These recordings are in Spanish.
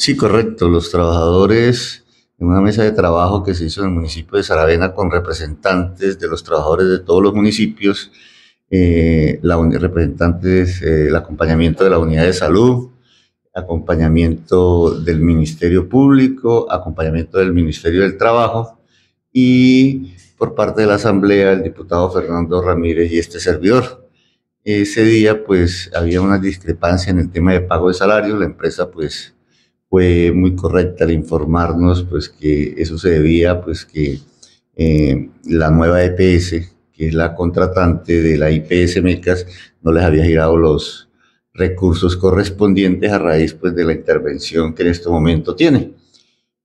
Sí, correcto. Los trabajadores, en una mesa de trabajo que se hizo en el municipio de Saravena con representantes de los trabajadores de todos los municipios, eh, la, representantes, eh, el acompañamiento de la unidad de salud, acompañamiento del Ministerio Público, acompañamiento del Ministerio del Trabajo y por parte de la Asamblea el diputado Fernando Ramírez y este servidor. Ese día pues había una discrepancia en el tema de pago de salario, la empresa pues fue muy correcta al informarnos pues, que eso se debía pues, que eh, la nueva EPS, que es la contratante de la IPS MECAS, no les había girado los recursos correspondientes a raíz pues, de la intervención que en este momento tiene.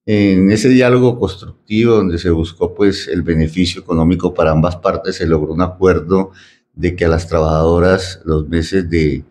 En ese diálogo constructivo donde se buscó pues, el beneficio económico para ambas partes, se logró un acuerdo de que a las trabajadoras los meses de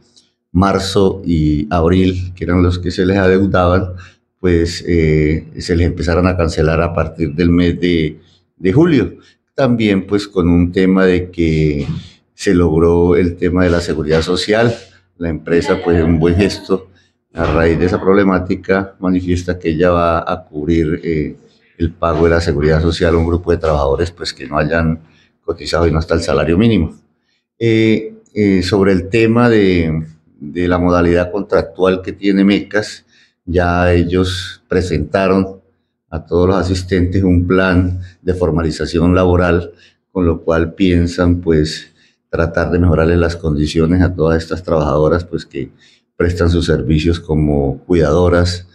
marzo y abril, que eran los que se les adeudaban, pues eh, se les empezaron a cancelar a partir del mes de, de julio. También pues con un tema de que se logró el tema de la seguridad social, la empresa pues un buen gesto a raíz de esa problemática manifiesta que ella va a cubrir eh, el pago de la seguridad social a un grupo de trabajadores pues que no hayan cotizado y no hasta el salario mínimo. Eh, sobre el tema de, de la modalidad contractual que tiene MECAS, ya ellos presentaron a todos los asistentes un plan de formalización laboral, con lo cual piensan pues tratar de mejorarle las condiciones a todas estas trabajadoras pues que prestan sus servicios como cuidadoras,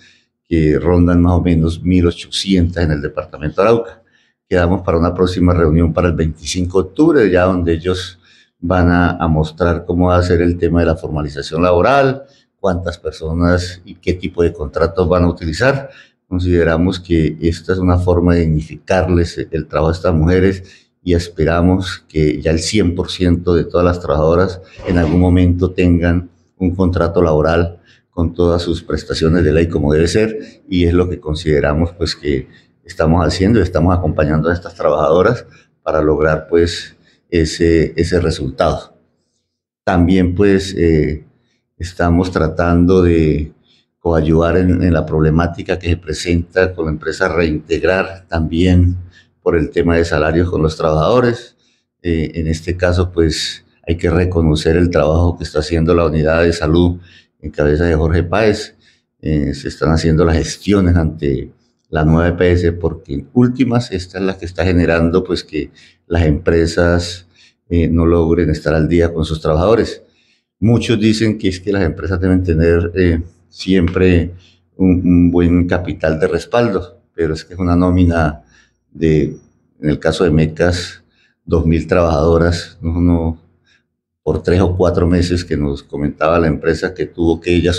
que rondan más o menos 1.800 en el departamento de Arauca. Quedamos para una próxima reunión para el 25 de octubre, ya donde ellos van a, mostrar cómo va a ser el tema de la formalización laboral, cuántas personas y qué tipo de contratos van a utilizar. Consideramos que esta es una forma de dignificarles el trabajo a estas mujeres y esperamos que ya el 100% de todas las trabajadoras en algún momento tengan un contrato laboral con todas sus prestaciones de ley como debe ser y es lo que consideramos pues que estamos haciendo, y estamos acompañando a estas trabajadoras para lograr pues ese, ese resultado. También pues eh, estamos tratando de coayuvar en, la problemática que se presenta con la empresa, reintegrar también por el tema de salarios con los trabajadores. Eh, en este caso pues hay que reconocer el trabajo que está haciendo la unidad de salud en cabeza de Jorge Páez. Eh, se están haciendo las gestiones ante la nueva EPS porque en últimas esta es la que está generando pues que las empresas eh, no logren estar al día con sus trabajadores. Muchos dicen que es que las empresas deben tener eh, siempre un, buen capital de respaldo, pero es que es una nómina de, en el caso de Mecas, 2.000 trabajadoras, no, no, por tres o cuatro meses que nos comentaba la empresa que tuvo que ella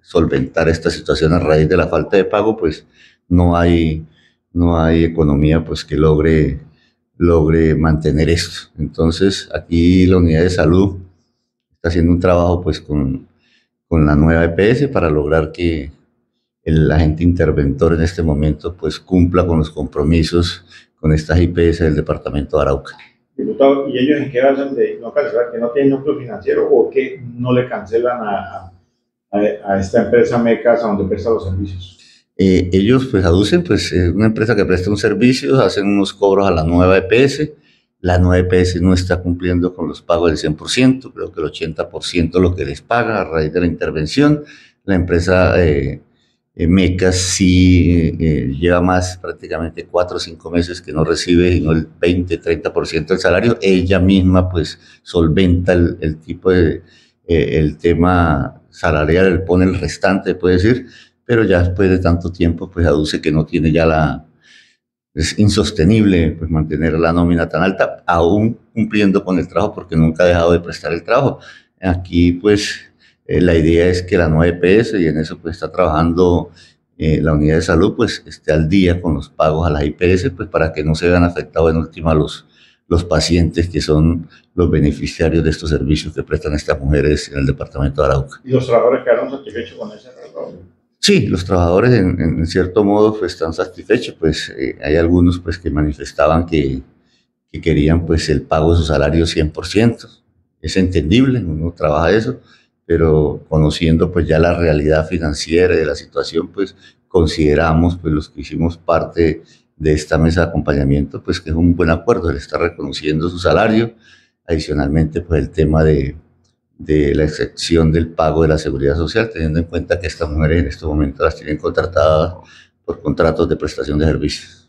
solventar esta situación a raíz de la falta de pago, pues no hay, no hay economía pues, que logre logre mantener esto. Entonces, aquí la unidad de salud está haciendo un trabajo pues con, con la nueva EPS para lograr que el agente interventor en este momento pues cumpla con los compromisos con estas IPS e del departamento de Arauca. Diputado, ¿y ellos en qué basan de no cancelar? ¿Que no tienen núcleo financiero o que no le cancelan a, esta empresa MECAS a donde presta los servicios? Eh, ellos pues aducen, pues es una empresa que presta un servicio, hacen unos cobros a la nueva EPS, la nueva EPS no está cumpliendo con los pagos del 100%, creo que el 80% lo que les paga a raíz de la intervención, la empresa eh, eh, MECA MECAS sí lleva más prácticamente 4 o 5 meses que no recibe el 20, 30% del salario, ella misma pues solventa el, tipo de, el tema salarial, pone el restante, puede decir, pero ya después de tanto tiempo, pues aduce que no tiene ya la... Es insostenible pues, mantener la nómina tan alta, aún cumpliendo con el trabajo, porque nunca ha dejado de prestar el trabajo. Aquí, pues, eh, la idea es que la nueva EPS, y en eso pues está trabajando eh, la unidad de salud, pues esté al día con los pagos a las IPS, e pues para que no se vean afectados en última los, los pacientes que son los beneficiarios de estos servicios que prestan estas mujeres en el departamento de Arauca. ¿Y los trabajadores quedaron satisfechos con ese resultado? Sí, los trabajadores en, cierto modo pues, están satisfechos, pues eh, hay algunos pues, que manifestaban que, querían pues, el pago de su salario 100%, es entendible, uno trabaja eso, pero conociendo pues, ya la realidad financiera de la situación, pues consideramos pues, los que hicimos parte de esta mesa de acompañamiento, pues que es un buen acuerdo, le está reconociendo su salario, adicionalmente pues el tema de de la excepción del pago de la seguridad social, teniendo en cuenta que estas mujeres en estos momentos las tienen contratadas por contratos de prestación de servicios.